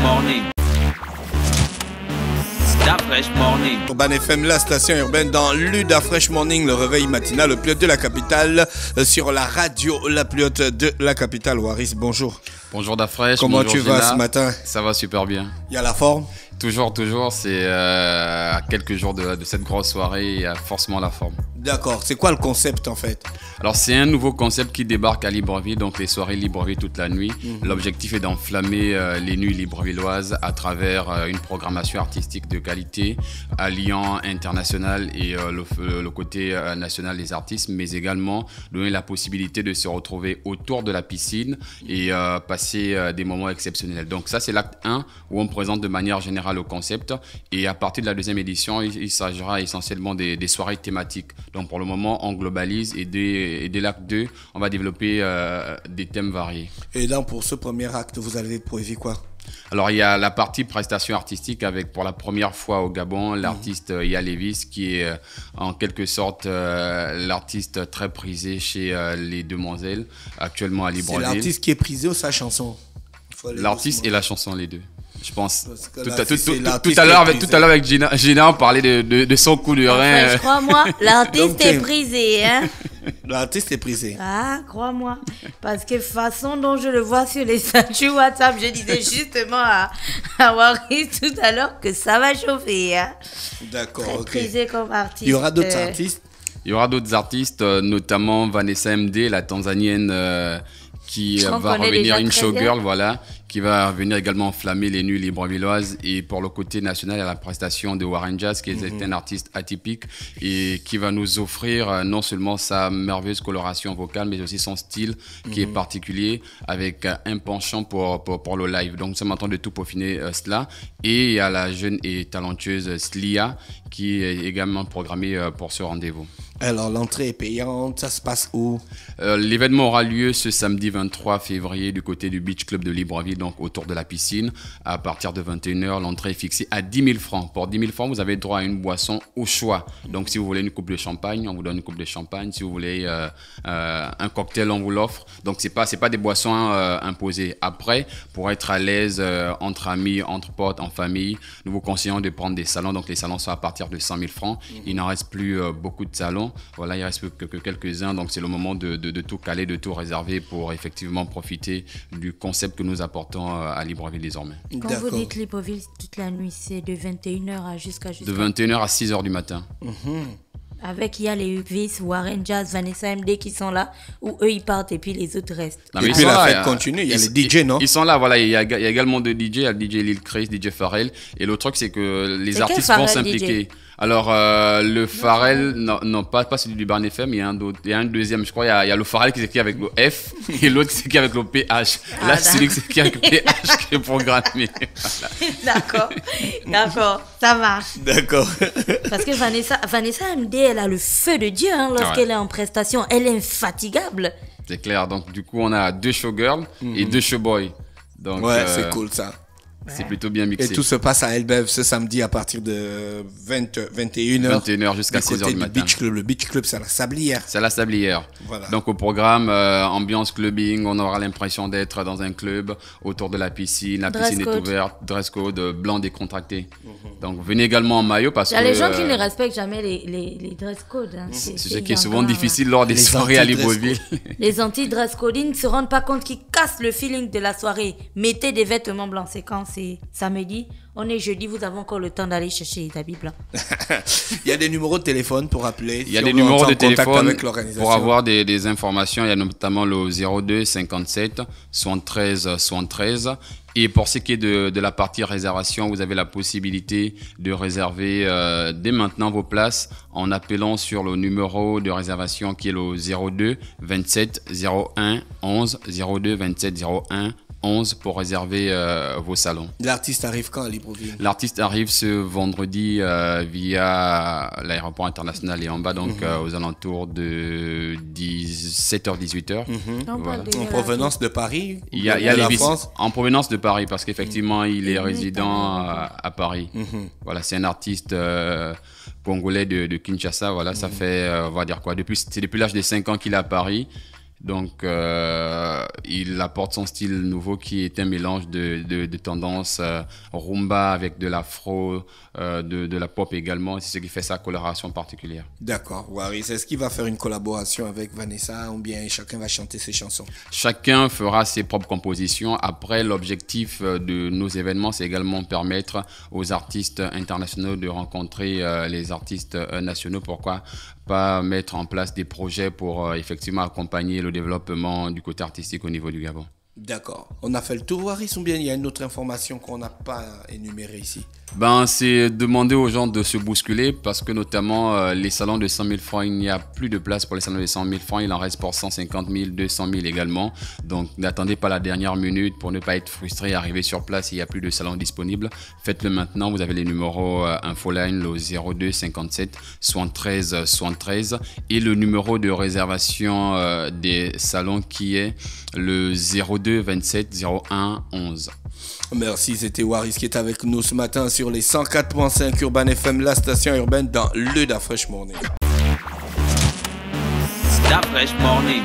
Morning. Dafresh Fresh Morning. FM, la station urbaine dans l'Uda Fresh Morning, le réveil matinal le plus de la capitale, euh, sur la radio la plus de la capitale. Waris, bonjour. Bonjour Da Comment tu vas ce matin Ça va super bien. Il y a la forme Toujours, toujours. C'est euh, à quelques jours de, de cette grosse soirée, il y a forcément la forme. D'accord, c'est quoi le concept en fait Alors c'est un nouveau concept qui débarque à Libreville, donc les soirées Libreville toute la nuit. Mhm. L'objectif est d'enflammer euh, les nuits librevilloises à travers euh, une programmation artistique de qualité, alliant international et euh, le, côté national des artistes, mais également donner la possibilité de se retrouver autour de la piscine et passer des moments exceptionnels. Donc ça c'est l'acte 1 où on présente de manière générale le concept et à partir de la deuxième édition il, s'agira essentiellement des soirées thématiques donc pour le moment, on globalise et dès, l'acte 2, on va développer euh, des thèmes variés. Et donc pour ce premier acte, vous allez prévu quoi alors il y a la partie prestation artistique avec pour la première fois au Gabon mhm. l'artiste euh, Yalévis, qui est euh, en quelque sorte l'artiste très prisé chez les demoiselles actuellement à Libreville. C'est l'artiste qui est prisé ou sa chanson L'artiste et la chanson les deux. Je pense. Tout, à l'heure, avec Gina, Gina, on parlait de, son coup de rein. Je crois-moi, l'artiste est brisé, hein. L'artiste est brisé. Ah, crois-moi. Parce que façon dont je le vois sur les statuts WhatsApp, je disais justement à, à tout à l'heure que ça va chauffer. Hein. D'accord. brisé comme artiste. Il y aura d'autres euh. artistes. Il y aura d'autres artistes, euh, notamment Vanessa MD, la Tanzanienne. Euh, qui va revenir une showgirl, girl, voilà, qui va venir également enflammer les nuits libre-villoises. Et pour le côté national, à la prestation de Warren Jazz, qui est mhm. un artiste atypique et qui va nous offrir euh, non seulement sa merveilleuse coloration vocale, mais aussi son style qui est mhm. particulier avec euh, un penchant pour, pour, le live. Donc nous sommes en train de tout peaufiner euh, cela. Et à la jeune et talentueuse Slia qui est également programmée pour ce rendez-vous. Alors, l'entrée est payante, ça se passe où euh, L'événement aura lieu ce samedi 23 février du côté du Beach Club de Libreville, donc autour de la piscine. À partir de 21h, l'entrée est fixée à 10 000 francs. Pour 10 000 francs, vous avez droit à une boisson au choix. Donc, si vous voulez une coupe de champagne, on vous donne une coupe de champagne. Si vous voulez euh, euh, un cocktail, on vous l'offre. Donc, ce n'est pas, pas des boissons imposées. Après, pour être à l'aise entre amis, entre potes, en famille, nous vous conseillons de prendre des salons. Donc, les salons sont à partir de 100 000 francs. Il n'en reste plus beaucoup de salons. Voilà, il reste que, quelques-uns, donc c'est le moment de, tout caler, de tout réserver pour effectivement profiter du concept que nous apportons euh, à Libreville désormais. Quand vous dites Libreville toute la nuit, c'est de 21h à jusqu'à... Jusqu de 21h à 6h du matin. Mhm. avec il y a les Uvis, Warren Jazz, Vanessa MD qui sont là, où eux ils partent et puis les autres restent. et puis la fête continue, il y a les DJ, non Ils sont là, voilà, il y, a, également deux DJ, il y a DJ Lil Chris, DJ Pharrell, et le truc c'est que les artistes vont s'impliquer. Alors, euh, le pharel non, pas, pas celui du Barn FM, il y a un, il y a un deuxième, je crois, il y a, le pharel qui s'écrit avec le F et l'autre qui s'écrit avec le PH. Là, ah, c'est celui qui s'écrit avec le PH qui est programmé. D'accord, d'accord, ça marche. D'accord. Parce que Vanessa, Vanessa MD, elle a le feu de Dieu hein, lorsqu'elle est en prestation, elle est infatigable. C'est clair, donc du coup, on a deux showgirls et mhm. deux showboys. Donc, ouais, euh, c'est cool ça. C'est plutôt bien mixé. Et tout se passe à Elbev ce samedi à partir de 20, 21h. 21h jusqu'à 6h du, Beach Club. Le Beach Club, c'est à la Sablière. C'est à la Sablière. Voilà. Donc au programme, euh, ambiance clubbing, on aura l'impression d'être dans un club autour de la piscine. La piscine est ouverte, dress code euh, blanc décontracté. Mhm. Donc venez également en maillot parce que... Il y a les gens qui ne euh, respectent jamais les, les, les dress codes. Hein. C'est ce qui est souvent difficile lors des soirées à Libreville. les anti-dress coding ne se rendent pas compte qu'ils cassent le feeling de la soirée. Mettez des vêtements blancs séquence c'est samedi. On est jeudi, vous avez encore le temps d'aller chercher les Bible il y a des numéros de téléphone pour appeler. Il y a des numéros de téléphone pour avoir des, informations. Il y a notamment le 02 57 73 73. Et pour ce qui est de, la partie réservation, vous avez la possibilité de réserver euh, dès maintenant vos places en appelant sur le numéro de réservation qui est le 02 27 01 11 02 27 01 pour réserver euh, vos salons. L'artiste arrive quand à Libreville L'artiste arrive ce vendredi euh, via l'aéroport international et en bas, donc mhm. euh, aux alentours de 17h-18h. Mhm. En provenance de Paris il y a, En provenance de Paris, parce qu'effectivement, mm. il est résident à, Paris. Mhm. Voilà, c'est un artiste congolais de, de, Kinshasa. Voilà, ça fait, on va dire quoi, depuis, c'est depuis l'âge de 5 ans qu'il est à Paris. Donc, euh, il apporte son style nouveau qui est un mélange de, de, tendances euh, rumba avec de l'afro, euh, de, la pop également. C'est ce qui fait sa coloration particulière. D'accord. Waris, est-ce qu'il va faire une collaboration avec Vanessa ou bien chacun va chanter ses chansons Chacun fera ses propres compositions. Après, l'objectif de nos événements, c'est également permettre aux artistes internationaux de rencontrer les artistes nationaux. Pourquoi pas mettre en place des projets pour effectivement accompagner le développement du côté artistique au niveau du Gabon D'accord. On a fait le tour, Harry, ou bien il y a une autre information qu'on n'a pas énumérée ici ben, C'est demander aux gens de se bousculer parce que notamment euh, les salons de 100 000 francs, il n'y a plus de place pour les salons de 100 000 francs. Il en reste pour 150 000, 200 000 également. Donc n'attendez pas la dernière minute pour ne pas être frustré. arriver sur place, il n'y a plus de salons disponibles, Faites-le maintenant. Vous avez les numéros info euh, Infoline, le 02 57 73 73 et le numéro de réservation euh, des salons qui est le 02 27 01 11. Merci, c'était Waris qui est avec nous ce matin sur les 104.5 Urban FM, la station urbaine dans le Da Fresh Morning. Da Fresh Morning.